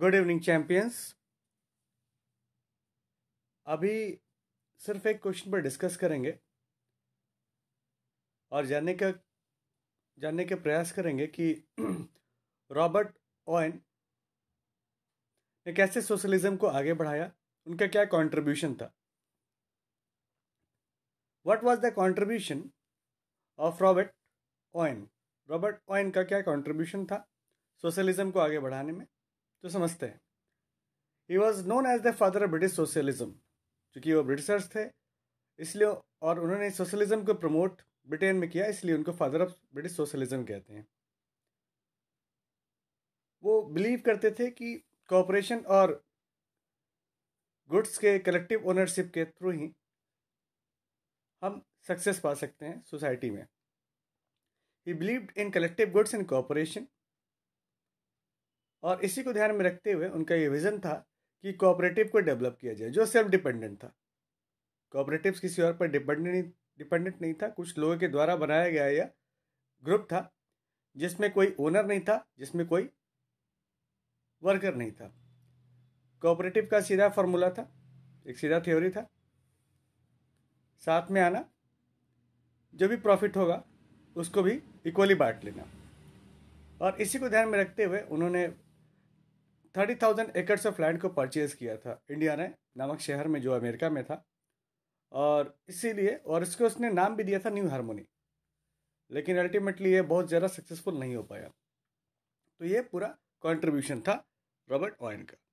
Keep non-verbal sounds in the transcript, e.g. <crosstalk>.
good evening champions अभी सिर्फ एक क्वेश्चन पर डिस्कस करेंगे और जानने का जानने के प्रयास करेंगे कि रॉबर्ट <clears throat> ओएन ने कैसे सोशलिज्म को आगे बढ़ाया उनका क्या कंट्रीब्यूशन था what was the contribution of Robert Owen Robert Owen का क्या कंट्रीब्यूशन था सोशलिज्म को आगे बढ़ाने में तो समझते हैं he was known as the father of British socialism चूँकि वो ब्रिटिशर्स थे इसलिए और उन्होंने सोशलिज्म को प्रमोट ब्रिटेन में किया इसलिए उनको फादर ऑफ ब्रिटिश सोशलिज्म कहते हैं वो बिलीव करते थे कि कॉपरेशन और गुड्स के कलेक्टिव ओनरशिप के थ्रू ही हम सक्सेस पा सकते हैं सोसाइटी में he believed in collective goods and cooperation और इसी को ध्यान में रखते हुए उनका ये विज़न था कि कोऑपरेटिव को डेवलप किया जाए जो सेल्फ डिपेंडेंट था कोऑपरेटिव किसी और पर डिपेंडेंट डिपेंडेंट नहीं था कुछ लोगों के द्वारा बनाया गया यह ग्रुप था जिसमें कोई ओनर नहीं था जिसमें कोई वर्कर नहीं था कोऑपरेटिव का सीधा फार्मूला था एक सीधा थ्योरी था साथ में आना जो भी प्रॉफिट होगा उसको भी इक्वली बांट लेना और इसी को ध्यान में रखते हुए उन्होंने थर्टी थाउजेंड एकड़ ऑफ लैंड को परचेज किया था इंडिया ने नामक शहर में जो अमेरिका में था और इसीलिए और इसको उसने नाम भी दिया था न्यू हारमोनी लेकिन अल्टीमेटली ये बहुत ज़्यादा सक्सेसफुल नहीं हो पाया तो ये पूरा कॉन्ट्रीब्यूशन था रॉबर्ट ऑयन का